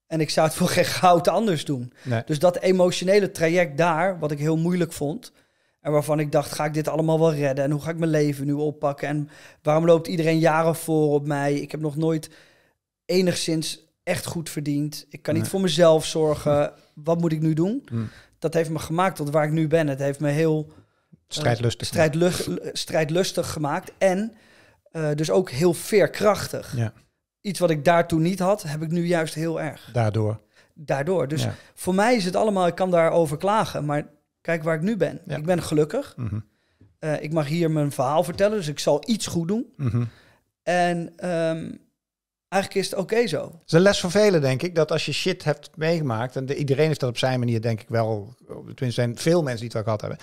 en ik zou het [laughs] voor geen goud anders doen. Dus dat emotionele traject daar, wat ik heel moeilijk vond, en waarvan ik dacht, ga ik dit allemaal wel redden? En hoe ga ik mijn leven nu oppakken? En waarom loopt iedereen jaren voor op mij? Ik heb nog nooit enigszins echt goed verdiend. Ik kan niet voor mezelf zorgen. Wat moet ik nu doen? Mm. Dat heeft me gemaakt tot waar ik nu ben. Het heeft me heel eh, strijdlustig, strijdlustig gemaakt. En eh, dus ook heel veerkrachtig. Ja. Iets wat ik daartoe niet had, heb ik nu juist heel erg. Daardoor. Daardoor. Dus voor mij is het allemaal, ik kan daarover klagen, maar Kijk waar ik nu ben. Ik ben gelukkig. Mhm. Eh, ik mag hier mijn verhaal vertellen, dus ik zal iets goed doen. Mhm. En ehm, eigenlijk is het oké zo. Het is een les van
velen, denk ik, dat als je shit hebt meegemaakt, en iedereen heeft dat op zijn manier, denk ik wel, tenminste zijn veel mensen die het wel gehad hebben,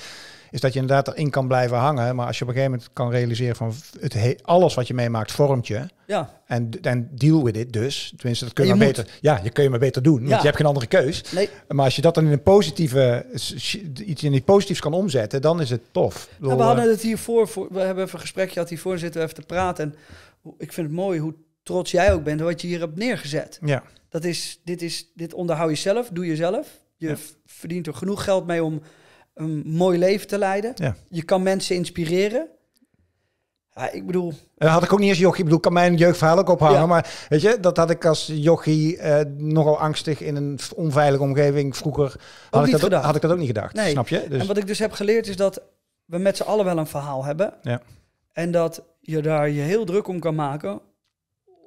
is dat je inderdaad erin kan blijven hangen. Maar als je op een gegeven moment kan realiseren van het alles wat je meemaakt vormt je. Ja. En, en deal with it dus. Tenminste, dat kun je, maar beter. Ja, je kun je maar beter doen. Want je hebt geen andere keus. Maar als je dat dan in een positieve iets in iets positiefs kan omzetten, dan is het tof. we hadden eh,
het hiervoor. Voor, we hebben even een gesprekje gehad hiervoor zitten we even te praten. En ik vind het mooi hoe trots jij ook bent wat je hier hebt neergezet. Ja. Dat is, dit, is, dit onderhoud je zelf, doe je zelf. Je verdient er genoeg geld mee om een mooi leven te leiden. Je kan mensen inspireren. Ja, ik bedoel...
Eh, had ik ook niet eens jochie. Ik bedoel, kan mijn jeugdverhaal ook ophangen. Maar weet je, dat had ik als jochie eh, nogal angstig in een onveilige omgeving. Vroeger had ik, dat ook, had ik, dat ook, niet gedacht. Nee. Snap je? Dus... En
wat ik dus heb geleerd is dat we met z'n allen wel een verhaal hebben. Ja. En dat je daar je heel druk om kan maken.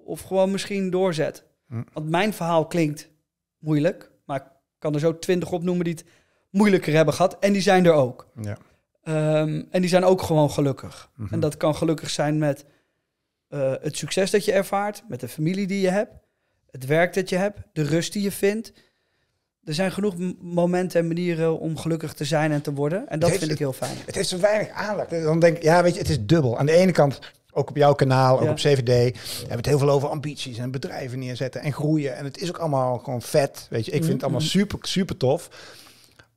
Of gewoon misschien doorzet. Hm. Want mijn verhaal klinkt moeilijk. Maar ik kan er zo twintig opnoemen die het moeilijker hebben gehad. En die zijn er ook. Ja. Ehm, en die zijn ook gewoon gelukkig. Mhm. En dat kan gelukkig zijn met eh, het succes dat je ervaart, met de familie die je hebt, het werk dat je hebt, de rust die je vindt. Er zijn genoeg momenten en manieren om gelukkig te zijn en te worden. En dat vind ik heel fijn. Het,
het is zo weinig aandacht. Dan denk ik, ja, weet je, het is dubbel. Aan de ene kant ook op jouw kanaal, ook op CVD. We hebben het heel veel over ambities en bedrijven neerzetten en groeien. En het is ook allemaal gewoon vet. Weet je, ik vind het mm-hmm. allemaal super, super tof.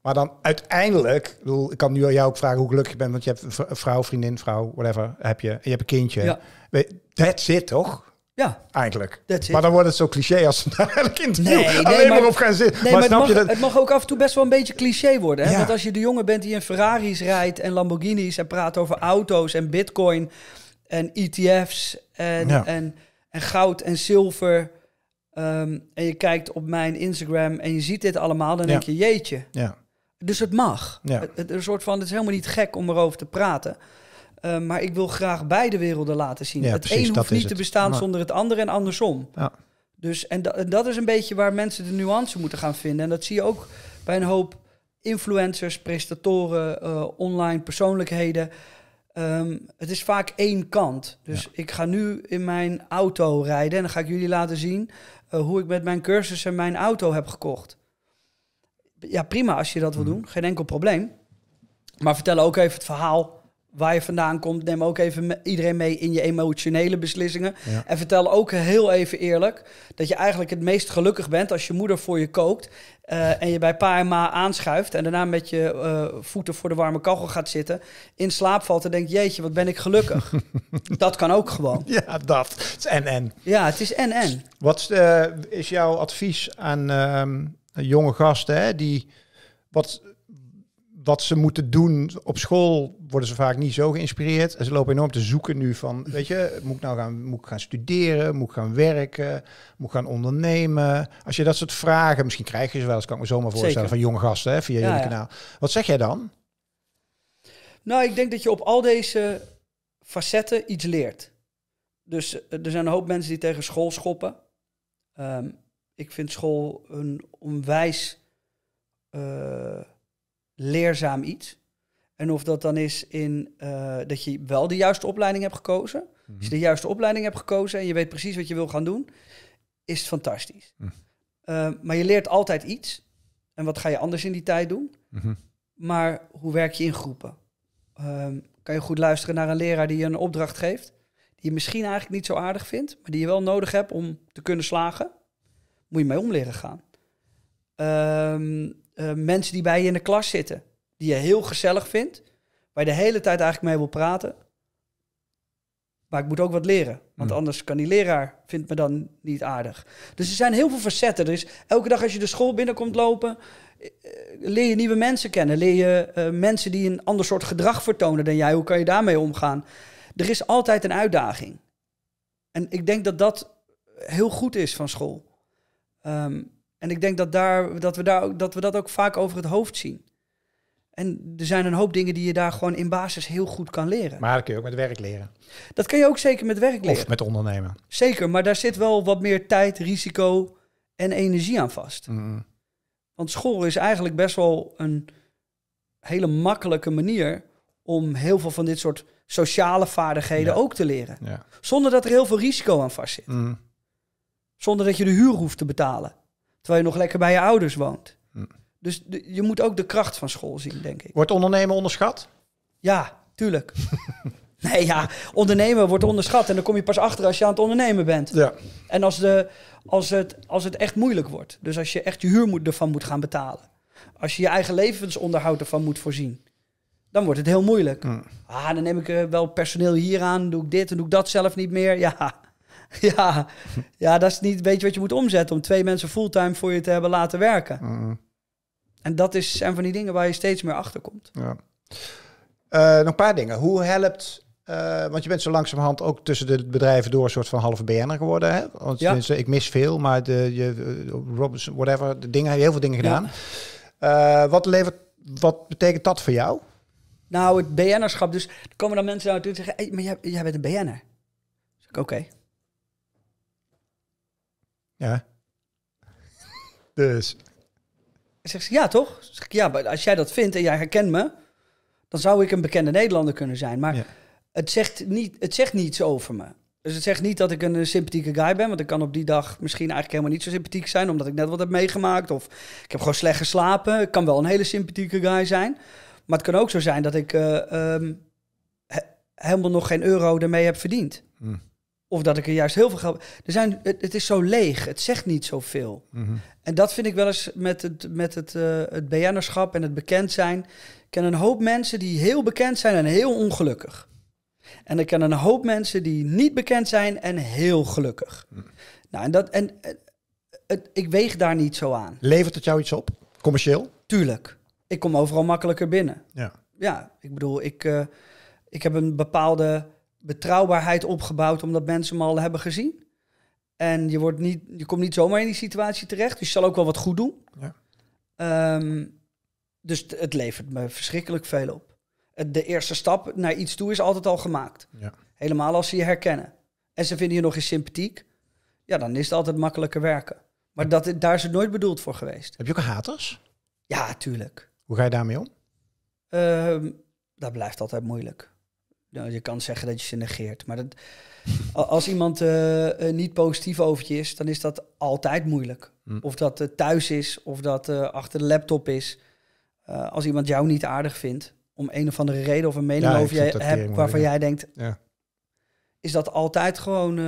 Maar dan uiteindelijk, ik kan nu aan jou ook vragen hoe gelukkig je bent, want je hebt een vrouw, vriendin, vrouw, whatever, heb je. En je hebt een kindje. Ja. That's it, toch? Ja. Eigenlijk. Maar dan wordt het zo cliché als ze [laughs]
een kind nee, alleen maar, op gaan zitten. maar, het, mag, je het mag ook af en toe best wel een beetje cliché worden. Hè? Want als je de jongen bent die in Ferraris rijdt en Lamborghinis en praat over auto's en bitcoin en ETF's en, en, en goud en zilver. Ehm, en je kijkt op mijn Instagram en je ziet dit allemaal, dan denk je, jeetje. Ja. Dus het mag. Het, een soort van, het is helemaal niet gek om erover te praten. Ehm, maar ik wil graag beide werelden laten zien. het een hoeft niet te bestaan zonder het andere en andersom. Dus, en, dat is een beetje waar mensen de nuance moeten gaan vinden. En dat zie je ook bij een hoop influencers, prestatoren, eh, online persoonlijkheden. Ehm, het is vaak één kant. Dus ik ga nu in mijn auto rijden en dan ga ik jullie laten zien eh, hoe ik met mijn cursus en mijn auto heb gekocht. Ja, prima als je dat wil mhm. doen, geen enkel probleem. Maar vertel ook even het verhaal waar je vandaan komt. Neem ook even iedereen mee in je emotionele beslissingen. En vertel ook heel even eerlijk dat je eigenlijk het meest gelukkig bent als je moeder voor je kookt. Eh, en je bij pa en ma aanschuift en daarna met je eh, voeten voor de warme kachel gaat zitten, in slaap valt en denkt, jeetje, wat ben ik gelukkig. [laughs] dat kan ook gewoon. Ja, dat. is en-en. Ja, het is en-en. Wat eh, is jouw
advies aan ehm, jonge gasten hè, die wat wat ze moeten doen op school, worden ze vaak niet zo geïnspireerd. En ze lopen enorm te zoeken nu van, weet je, moet ik nou gaan, moet ik gaan studeren, moet ik gaan werken, moet ik gaan ondernemen. Als je dat soort vragen, misschien krijg je ze wel eens, kan ik me zomaar voorstellen, van jonge gasten hè, via jullie kanaal. Wat zeg jij
dan? Nou, ik denk dat je op al deze facetten iets leert. Dus eh, er zijn een hoop mensen die tegen school schoppen. Ehm, ik vind school een onwijs eh, leerzaam iets. En of dat dan is in eh, dat je wel de juiste opleiding hebt gekozen. Als je mhm. de juiste opleiding hebt gekozen en je weet precies wat je wil gaan doen, is het fantastisch. Mhm. Eh, maar je leert altijd iets. En wat ga je anders in die tijd doen? Mhm. Maar hoe werk je in groepen? Ehm, kan je goed luisteren naar een leraar die je een opdracht geeft, die je misschien eigenlijk niet zo aardig vindt, maar die je wel nodig hebt om te kunnen slagen? Moet je mee omleren gaan. Ehm, uh, mensen die bij je in de klas zitten, die je heel gezellig vindt, waar je de hele tijd eigenlijk mee wil praten. Maar ik moet ook wat leren, want anders kan die leraar, vindt me dan niet aardig. Dus er zijn heel veel facetten. Er is elke dag als je de school binnenkomt lopen, eh, leer je nieuwe mensen kennen. Leer je eh, mensen die een ander soort gedrag vertonen dan jij. Hoe kan je daarmee omgaan? Er is altijd een uitdaging. En ik denk dat dat heel goed is van school. Ehm, en ik denk dat, daar, dat, we daar ook, dat we dat ook vaak over het hoofd zien. En er zijn een hoop dingen die je daar gewoon in basis heel goed kan leren.
Maar dat kun je ook met werk leren.
Dat kun je ook zeker met werk leren. Of met ondernemen. Zeker, maar daar zit wel wat meer tijd, risico en energie aan vast. Mm-hmm. Want school is eigenlijk best wel een hele makkelijke manier om heel veel van dit soort sociale vaardigheden ook te leren. Ja. Zonder dat er heel veel risico aan vast zit. Mm-hmm. Zonder dat je de huur hoeft te betalen. Terwijl je nog lekker bij je ouders woont. Hm. Dus je moet ook de kracht van school zien, denk ik. Wordt ondernemen onderschat? Ja, tuurlijk. [laughs] nee, ja, ondernemen wordt onderschat. En dan kom je pas achter als je aan het ondernemen bent. Ja. En als, de, als, het, als het echt moeilijk wordt. Dus als je echt je huur moet, ervan moet gaan betalen. Als je je eigen levensonderhoud ervan moet voorzien. Dan wordt het heel moeilijk. Hm. Ah, dan neem ik eh, wel personeel hier aan. Doe ik dit en doe ik dat zelf niet meer. Ja, [laughs] ja, ja, dat is niet, weet je wat je moet omzetten om twee mensen fulltime voor je te hebben laten werken. Mm-hmm. En dat is, een van die dingen waar je steeds meer achter komt. Ja. Eh,
nog een paar dingen. Hoe helpt eh, want je bent zo langzamerhand ook tussen de bedrijven door een soort van halve BN'er geworden. Hè? Want ja. ik mis veel, maar de, je, eh, Robinson, whatever, de dingen, heel veel dingen gedaan. wat, levert, wat betekent
dat voor jou? Nou, het BN'erschap. Dus er komen dan mensen naartoe en zeggen, hey, maar jij, jij bent een BN'er. Oké. Ja. dus. Zegt ze, ja toch? ja, maar als jij dat vindt en jij herkent me, dan zou ik een bekende Nederlander kunnen zijn. Maar het, zegt niet, het zegt niets over me. Dus het zegt niet dat ik een eh, sympathieke guy ben, want ik kan op die dag misschien eigenlijk helemaal niet zo sympathiek zijn, omdat ik net wat heb meegemaakt. Of ik heb gewoon slecht geslapen. Ik kan wel een hele sympathieke guy zijn. Maar het kan ook zo zijn dat ik eh, ehm, helemaal nog geen euro ermee heb verdiend. Hm. Of dat ik er juist heel veel geld. Er zijn, het, is zo leeg, het zegt niet zoveel. Mhm. En dat vind ik wel eens met het, met het, eh, het BN'erschap en het bekend zijn. Ik ken een hoop mensen die heel bekend zijn en heel ongelukkig. En ik ken een hoop mensen die niet bekend zijn en heel gelukkig. Mhm. Nou, en dat, en eh, het, ik weeg daar niet zo aan.
Levert het jou iets op? Commercieel?
Tuurlijk. Ik kom overal makkelijker binnen. Ja, ja ik bedoel, ik, eh, ik heb een bepaalde betrouwbaarheid opgebouwd omdat mensen hem al hebben gezien. En je, wordt niet, je komt niet zomaar in die situatie terecht. Dus je zal ook wel wat goed doen. Ja. Ehm, dus het levert me verschrikkelijk veel op. De eerste stap naar iets toe is altijd al gemaakt. Ja. Helemaal als ze je herkennen. En ze vinden je nog eens sympathiek. Ja, dan is het altijd makkelijker werken. Maar dat, daar is het nooit bedoeld voor geweest. Heb je ook haters? Ja, tuurlijk. Hoe ga je daarmee om? Ehm, dat blijft altijd moeilijk. Nou, je kan zeggen dat je ze negeert. Maar dat, als iemand eh, eh, niet positief over je is, dan is dat altijd moeilijk. Hm. Of dat eh, thuis is, of dat achter de laptop is. als iemand jou niet aardig vindt, om een of andere reden of een mening over je hebt waarvan jij denkt. Ja. Is dat altijd gewoon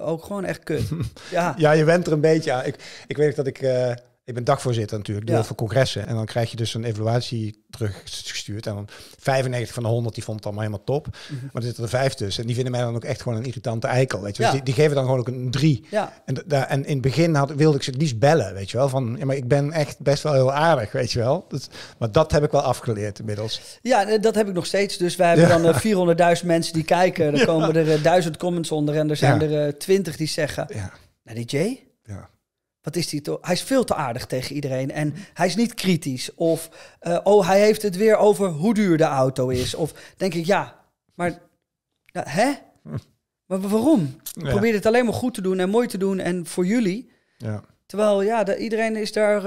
ook gewoon echt kut? [laughs] ja. ja, je bent er een beetje aan. Ik, ik
weet dat ik ik ben dagvoorzitter natuurlijk, deel voor congressen. En dan krijg je dus een evaluatie teruggestuurd. En dan 95 van de 100 die vond het allemaal helemaal top. Mhm. Maar er zitten er vijf tussen. En die vinden mij dan ook echt gewoon een irritante eikel. Weet je? Dus die, die, geven dan gewoon ook een drie. Ja. En, en in het begin had, wilde ik ze het liefst bellen, weet je wel. Van, ja, maar ik ben echt best wel heel aardig, weet je wel. Dus, maar dat heb ik wel afgeleerd inmiddels.
Ja, eh, dat heb ik nog steeds. Dus wij hebben dan 400.000 eh, mensen die kijken. Dan komen er eh, duizend comments onder. En er zijn er twintig die zeggen, nou dj Ja wat is hij toch? Hij is veel te aardig tegen iedereen en hij is niet kritisch. Of, eh, oh, hij heeft het weer over hoe duur de auto is. Of denk ik, ja, maar, ja, hè? Maar waarom? Ik probeer het alleen maar goed te doen en mooi te doen en voor jullie. Ja. Terwijl, ja, iedereen is daar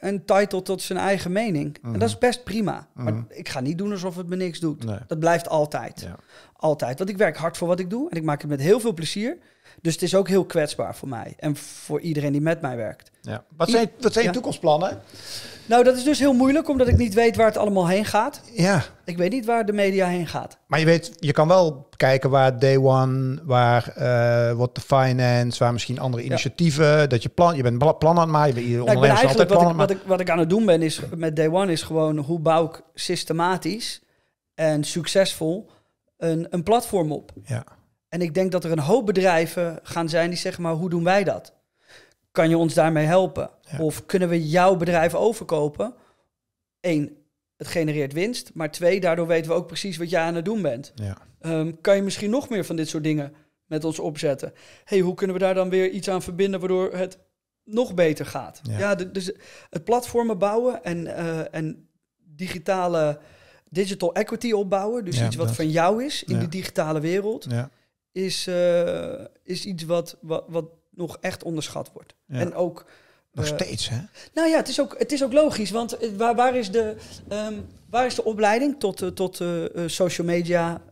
een eh, title tot zijn eigen mening. En mhm. dat is best prima. Maar mhm. ik ga niet doen alsof het me niks doet. Dat blijft altijd. Altijd. Want ik werk hard voor wat ik doe en ik maak het met heel veel plezier. Dus het is ook heel kwetsbaar voor mij en voor iedereen die met mij werkt.
Ja. Wat zijn,
wat zijn je toekomstplannen? Nou, dat is dus heel moeilijk, omdat ik niet weet waar het allemaal heen gaat. Ja. Ik weet niet waar de media heen gaat.
Maar je weet, je kan wel kijken waar Day One, waar uh, eh, wat de Finance, waar misschien andere initiatieven, dat je plan, je bent plan aan het maken, je bent nou, altijd plan wat, wat,
ik, wat ik aan het doen ben is, met Day One is gewoon, hoe bouw ik systematisch en succesvol een, een platform op? Ja. En ik denk dat er een hoop bedrijven gaan zijn die zeggen, maar hoe doen wij dat? Kan je ons daarmee helpen? Of kunnen we jouw bedrijf overkopen? Eén, het genereert winst. Maar twee, daardoor weten we ook precies wat jij aan het doen bent. Ja. Ehm, kan je misschien nog meer van dit soort dingen met ons opzetten? hey, hoe kunnen we daar dan weer iets aan verbinden waardoor het nog beter gaat? Ja, dus het platformen bouwen en, eh, en digitale digital equity opbouwen. Dus iets wat van jou is in de digitale wereld. Ja is, eh, is iets wat, wat, nog echt onderschat wordt. En ook. Nog eh, steeds, hè? Nou ja, het is ook, het is ook logisch. Want eh, waar, is, de, ehm, waar is de opleiding tot, tot social media?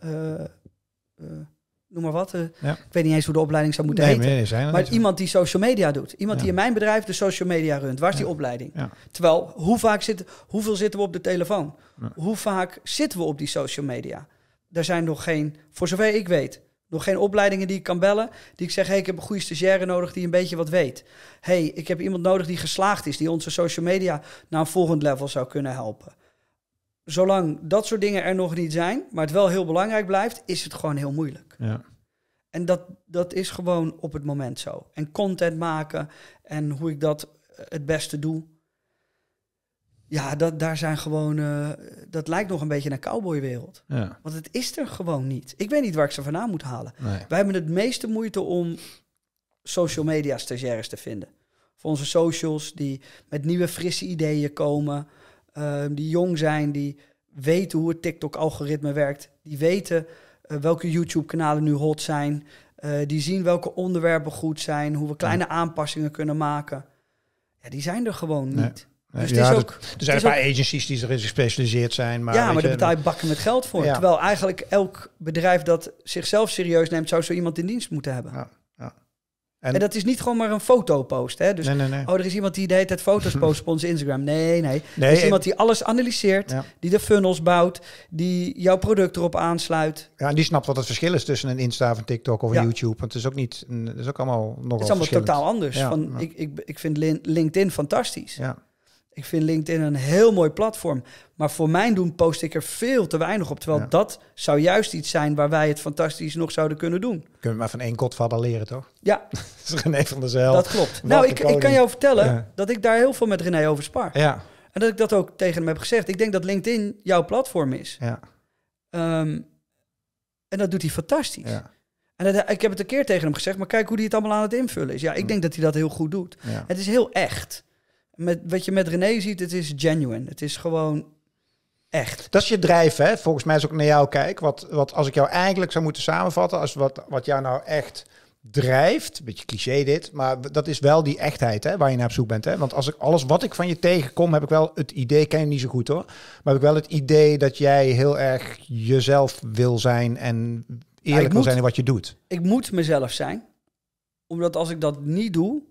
noem maar wat. Ik weet niet eens hoe de opleiding zou moeten nee, heten. zijn maar iemand die social media doet. Iemand die in mijn bedrijf de social media runt. Waar is die opleiding? Terwijl, hoe vaak zit, hoeveel zitten we op de telefoon? Hoe vaak zitten we op die social media? Daar zijn nog geen, voor zover ik weet, nog geen opleidingen die ik kan bellen. Die ik zeg, hey, ik heb een goede stagiaire nodig die een beetje wat weet. hey, ik heb iemand nodig die geslaagd is, die onze social media naar een volgend level zou kunnen helpen. Zolang dat soort dingen er nog niet zijn, maar het wel heel belangrijk blijft, is het gewoon heel moeilijk. Ja. En dat, dat is gewoon op het moment zo. En content maken en hoe ik dat het beste doe, ja, dat, daar zijn gewoon. Eh, dat lijkt nog een beetje naar cowboywereld. Ja. Want het is er gewoon niet. Ik weet niet waar ik ze vandaan moet halen. Wij hebben het meeste moeite om social media stagiaires te vinden. Voor onze socials die met nieuwe, frisse ideeën komen. Ehm, die jong zijn, die weten hoe het TikTok-algoritme werkt. Die weten eh, welke YouTube-kanalen nu hot zijn. Eh, die zien welke onderwerpen goed zijn. Hoe we kleine aanpassingen kunnen maken. Ja, die zijn er gewoon niet. Dus eh, ja, er zijn een paar
agencies die erin gespecialiseerd zijn. Maar ja, maar de betaal je bakken met
geld voor. Terwijl eigenlijk elk bedrijf dat zichzelf serieus neemt, zou zo iemand in dienst moeten hebben. Ja, ja. En, dat is niet gewoon maar een fotopost. Hè? Dus, Oh, er is iemand die de dat foto's post op onze Instagram. Nee, nee. er is iemand die alles analyseert, die de funnels bouwt, die jouw product erop aansluit. Ja, en die snapt wat het verschil is tussen een Insta of
een TikTok of een YouTube. Want het is ook niet, het is ook allemaal nog. Het is allemaal totaal anders. Van, ik,
ik, ik vind LinkedIn fantastisch. Ja. Ik vind LinkedIn een heel mooi platform. Maar voor mijn doen post ik er veel te weinig op. Terwijl dat zou juist iets zijn waar wij het fantastisch nog zouden kunnen doen.
Kunnen we maar van één godvader leren, toch? [laughs] Ja. dat is René van dezelfde. Dat klopt. nou, ik, ik, kan jou vertellen
dat ik daar heel veel met René over spar. Ja. En dat ik dat ook tegen hem heb gezegd. Ik denk dat LinkedIn jouw platform is. Ja. Ehm, en dat doet hij fantastisch. Ja. En ik heb het een keer tegen hem gezegd, maar kijk hoe hij het allemaal aan het invullen is. Ja, ik denk dat hij dat heel goed doet. Ja. Het is heel echt met, wat je met René ziet, het is genuine. Het is gewoon
echt. Dat is je drijf, hè? Volgens mij is ook naar jou kijk. Wat, wat als ik jou eigenlijk zou moeten samenvatten, als wat, wat jou nou echt drijft, een beetje cliché dit, maar dat is wel die echtheid hè, waar je naar op zoek bent. Hè? Want als ik alles wat ik van je tegenkom, heb ik wel het idee, ken je niet zo goed hoor, maar heb ik wel het idee dat jij heel erg jezelf wil zijn en eerlijk wil moet, zijn in wat je doet.
Ik moet mezelf zijn, omdat als ik dat niet doe,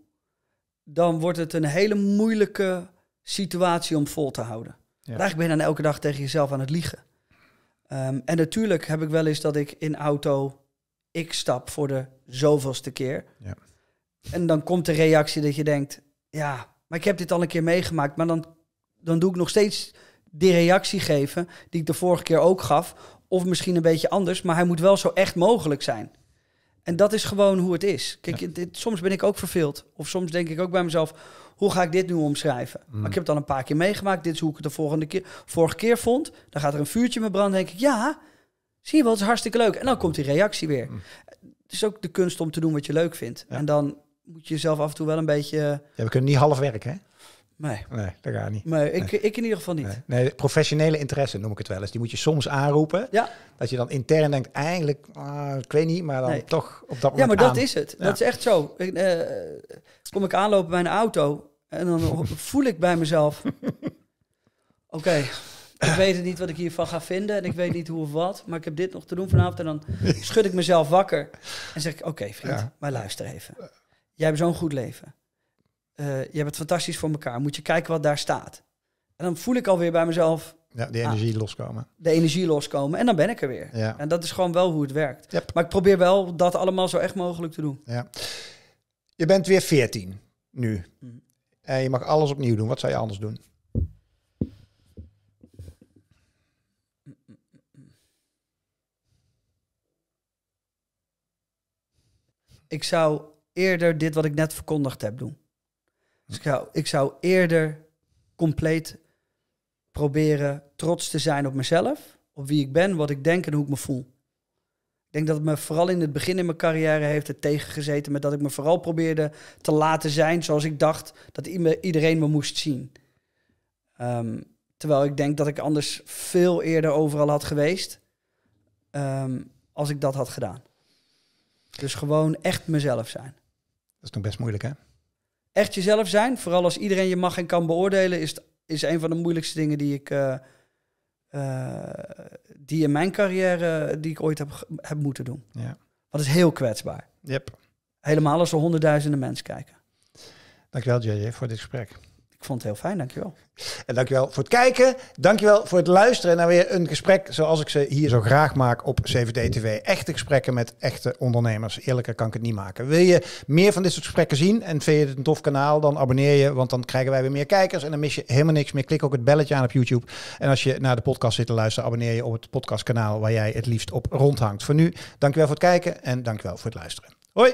dan wordt het een hele moeilijke situatie om vol te houden. Ja. eigenlijk ben je dan elke dag tegen jezelf aan het liegen. Ehm, en natuurlijk heb ik wel eens dat ik in auto, ik stap voor de zoveelste keer. Ja. En dan komt de reactie dat je denkt, ja, maar ik heb dit al een keer meegemaakt. Maar dan, dan doe ik nog steeds die reactie geven die ik de vorige keer ook gaf. Of misschien een beetje anders, maar hij moet wel zo echt mogelijk zijn. En dat is gewoon hoe het is. Kijk, soms ben ik ook verveeld. Of soms denk ik ook bij mezelf, hoe ga ik dit nu omschrijven? Mm. Maar ik heb het al een paar keer meegemaakt. Dit is hoe ik het de volgende keer, vorige keer vond. Dan gaat er een vuurtje met brand. denk ik, ja, zie je wel, het is hartstikke leuk. En dan komt die reactie weer. Mm. Het is ook de kunst om te doen wat je leuk vindt. En dan moet je jezelf af en toe wel een beetje...
Ja, we kunnen niet half werken, hè? Nee. Nee, dat gaat niet. Nee, ik,
ik in ieder geval niet.
Nee. professionele interesse noem ik het wel eens. Die moet je soms aanroepen. Ja. Dat je dan intern denkt, eigenlijk, ah, ik weet niet, maar dan toch op dat moment Ja, maar dat is het. Dat is echt
zo. Ik, eh, kom ik aanlopen bij een auto en dan [laughs] voel ik bij mezelf... Oké, ik weet niet wat ik hiervan ga vinden en ik weet niet hoe of wat, maar ik heb dit nog te doen vanavond. En dan schud ik mezelf wakker en zeg ik, oké vriend, maar luister even. Jij hebt zo'n goed leven je hebt het fantastisch voor elkaar. Moet je kijken wat daar staat. En dan voel ik alweer bij mezelf. Ja, energie ah, loskomen. De energie loskomen. En dan ben ik er weer. Ja. En dat is gewoon wel hoe het werkt. Maar ik probeer wel dat allemaal zo echt mogelijk te doen.
Ja. Je bent weer 14 nu. Mhm. En je mag alles opnieuw doen. Wat zou je anders doen?
Ik zou eerder dit wat ik net verkondigd heb doen. Dus ik zou, eerder compleet proberen trots te zijn op mezelf, op wie ik ben, wat ik denk en hoe ik me voel. Ik denk dat het me vooral in het begin in mijn carrière heeft tegengezeten met dat ik me vooral probeerde te laten zijn zoals ik dacht dat iedereen me moest zien. Ehm, terwijl ik denk dat ik anders veel eerder overal had geweest ehm, als ik dat had gedaan. Dus gewoon echt mezelf zijn.
Dat is nog best moeilijk, hè?
echt jezelf zijn, vooral als iedereen je mag en kan beoordelen, is, is een van de moeilijkste dingen die ik, eh, eh, die in mijn carrière, die ik ooit heb, heb moeten doen. Ja. Dat is heel kwetsbaar. Yep. Helemaal als er honderdduizenden mensen kijken.
Dankjewel, JJ, voor dit gesprek.
Ik vond het heel fijn, dankjewel.
En dankjewel voor het kijken. Dankjewel voor het luisteren naar weer een gesprek zoals ik ze hier zo graag maak op 7D TV. Echte gesprekken met echte ondernemers. Eerlijker kan ik het niet maken. Wil je meer van dit soort gesprekken zien en vind je het een tof kanaal, dan abonneer je, want dan krijgen wij weer meer kijkers en dan mis je helemaal niks meer. Klik ook het belletje aan op YouTube. En als je naar de podcast zit te luisteren, abonneer je op het podcastkanaal waar jij het liefst op rondhangt. Voor nu, dankjewel voor het kijken en dankjewel voor het luisteren. Hoi!